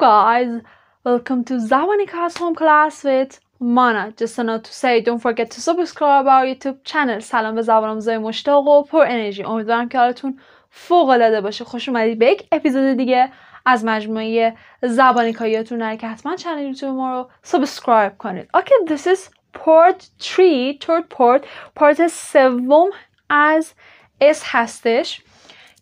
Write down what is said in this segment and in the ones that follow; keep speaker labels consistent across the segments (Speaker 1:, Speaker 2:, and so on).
Speaker 1: Hello guys, welcome to Zawanika's home class with Mana. Just a note to say, don't forget to subscribe our YouTube channel. سلام به زبان آموزای مشتاق و پر انرژی. امیدوارم که حالتون فوق العاده باشه. خوش اومدید به یک اپیزود دیگه از مجموعه زبانیکاییاتون نره که حتما چنل یوتیوب ما رو سابسکرایب کنید. Okay, this is part 3, third part, پارت سوم از اس هستش.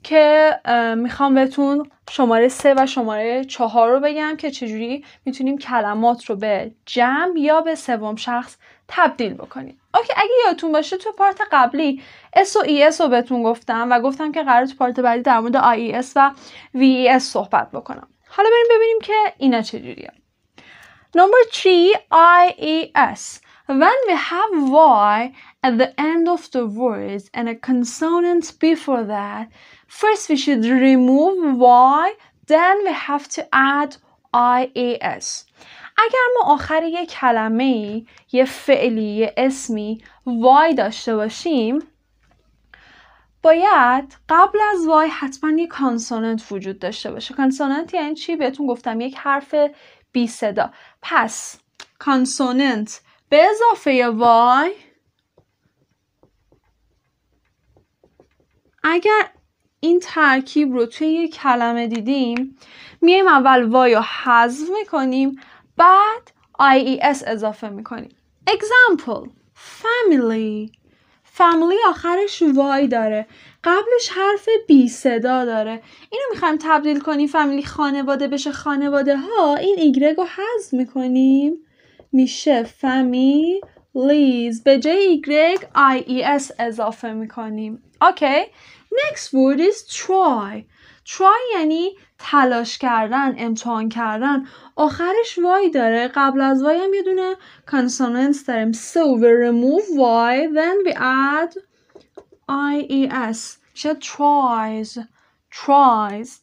Speaker 1: که میخوام بهتون شماره سه و شماره چهار رو بگم که چجوری میتونیم کلمات رو به جمع یا به سوم شخص تبدیل بکنیم اوکی اگه یادتون باشه تو پارت قبلی اس و ای e رو بهتون گفتم و گفتم که قرار تو پارت بعدی در مورد آی اس e و وی اس e صحبت بکنم حالا بریم ببینیم که اینا چجوریه نمبر 3 IES When we have y at the end of the words and a consonant before that, first we should remove y, then we have to add ias. اگر ما آخر یک کلمه ای یه فعلی یه اسمی وای داشته باشیم باید قبل از وای حتما یه کانسوننت وجود داشته باشه کانسوننت یعنی چی بهتون گفتم یک حرف بی صدا پس کانسوننت به اضافه وای اگر این ترکیب رو توی یک کلمه دیدیم میایم اول وای رو حذف میکنیم بعد IES اضافه میکنیم example family فامیلی آخرش وای داره قبلش حرف بی صدا داره اینو میخوایم تبدیل کنیم فامیلی خانواده بشه خانواده ها این ایگرگ رو حذف میکنیم میشه لیز به جای آی ای اس اضافه میکنیم اوکی next word is try try یعنی تلاش کردن امتحان کردن آخرش وای داره قبل از وای هم یه دونه کانسوننس داریم so we remove وای then we add i e s میشه tries tries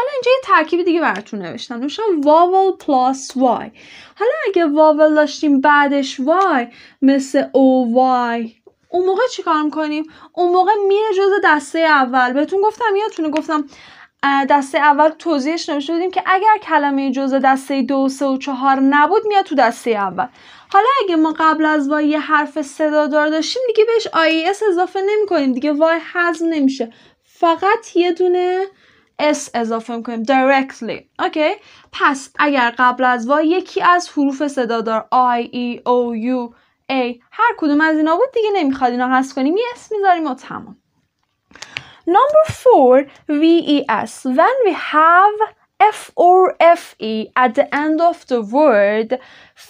Speaker 1: حالا اینجا یه ترکیب دیگه براتون نوشتم نوشتم واول پلاس وای حالا اگه واول داشتیم بعدش وای مثل او وای اون موقع چیکار میکنیم اون موقع میره جز دسته اول بهتون گفتم یادتونه گفتم دسته اول توضیحش نوشته بودیم که اگر کلمه جزء دسته دو سه و چهار نبود میاد تو دسته اول حالا اگه ما قبل از وای یه حرف صدا دار داشتیم دیگه بهش آی اس اضافه نمی کنیم دیگه وای حذف نمیشه فقط یه دونه s اضافه میکنیم directly اوکی پس اگر قبل از وای یکی از حروف صدادار i e o u a هر کدوم از اینا بود دیگه نمیخواد اینا حذف کنیم یه اسم میذاریم و تمام Number four, e, S. When we have F or E at the end of the word,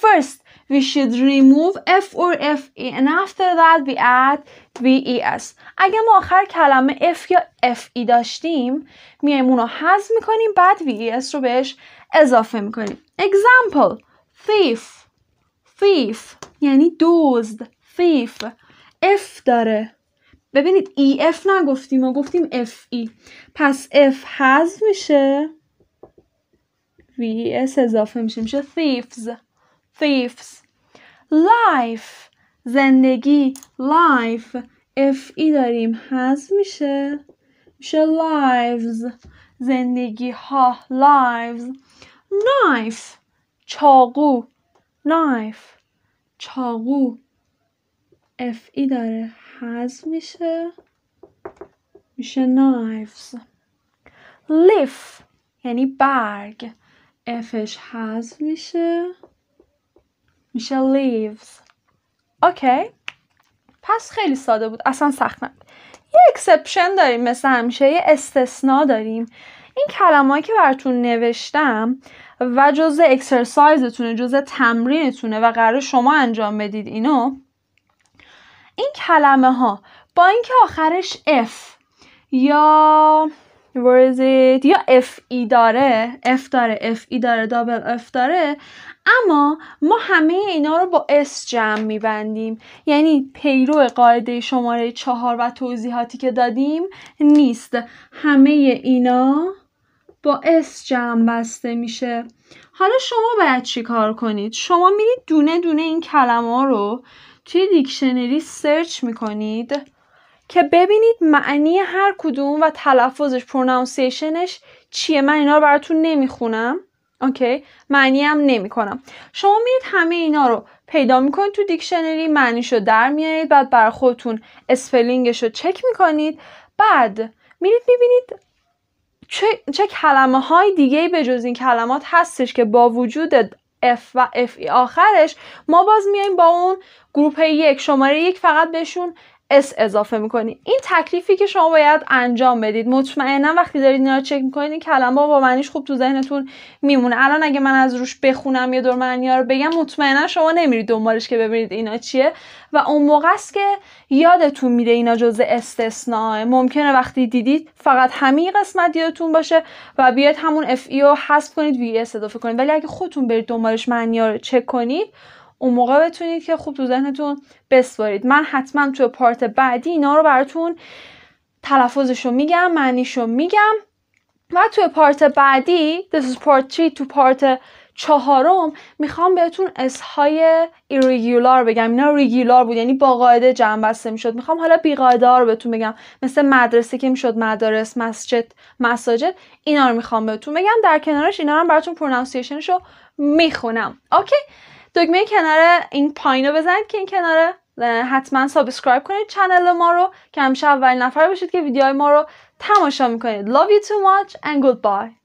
Speaker 1: first we should remove f or f -E and after that we add VES اگه ما آخر کلمه F یا FE داشتیم میایم اونو حذف میکنیم بعد VES رو بهش اضافه میکنیم example thief thief یعنی دوزد. thief F داره ببینید EF نگفتیم ما گفتیم FE پس F حذف میشه VES اضافه میشه میشه thieves thieves life زندگی life اف ای داریم حذف میشه میشه lives زندگی ها lives knife چاقو knife چاقو اف ای داره حذف میشه میشه knives leaf یعنی برگ افش حذف میشه میشه leaves اوکی پس خیلی ساده بود اصلا سخت نبود یه اکسپشن داریم مثل همیشه یه استثنا داریم این کلمه که براتون نوشتم و جز اکسرسایزتونه جز تمرینتونه و قرار شما انجام بدید اینو این کلمه ها با اینکه آخرش F یا ورزید یا اف e داره اف داره اف e داره دابل اف داره اما ما همه اینا رو با اس جمع میبندیم یعنی پیرو قاعده شماره چهار و توضیحاتی که دادیم نیست همه اینا با اس جمع بسته میشه حالا شما باید چی کار کنید شما میرید دونه دونه این کلمه رو توی دیکشنری سرچ میکنید که ببینید معنی هر کدوم و تلفظش پرونانسیشنش چیه من اینا رو براتون نمیخونم اوکی معنی هم نمی کنم. شما میرید همه اینا رو پیدا میکنید تو دیکشنری معنیش رو در میارید بعد برای خودتون اسپلینگش رو چک میکنید بعد میرید میبینید چه, چه کلمه های دیگه به جز این کلمات هستش که با وجود F و F آخرش ما باز میایم با اون گروپ یک شماره یک فقط بهشون اس اضافه میکنی. این تکلیفی که شما باید انجام بدید مطمئنا وقتی دارید اینا رو چک میکنید این کلمه با معنیش خوب تو ذهنتون میمونه الان اگه من از روش بخونم یا دور معنی رو بگم مطمئنا شما نمیرید دنبالش که ببینید اینا چیه و اون موقع است که یادتون میره اینا جزء استثناء ممکنه وقتی دیدید فقط همین قسمت یادتون باشه و بیاید همون اف ای رو حذف کنید وی اس e اضافه کنید ولی اگه خودتون برید دنبالش معنی رو چک کنید اون موقع بتونید که خوب تو ذهنتون بسپارید من حتما تو پارت بعدی اینا رو براتون تلفظش رو میگم معنیش رو میگم و تو پارت بعدی This is part 3 تو پارت چهارم میخوام بهتون اسهای ایرگولار بگم اینا ریگولار بود یعنی با قاعده جمع بسته میشد میخوام حالا بی قاعده ها رو بهتون بگم مثل مدرسه که میشد مدارس مسجد مساجد اینا رو میخوام بهتون بگم در کنارش اینا رو براتون پرونانسیشنش رو میخونم اوکی دکمه کنار این پایین رو بزنید که این کناره حتما سابسکرایب کنید چنل ما رو که همیشه اولین نفر باشید که ویدیوهای ما رو تماشا میکنید love you too much and goodbye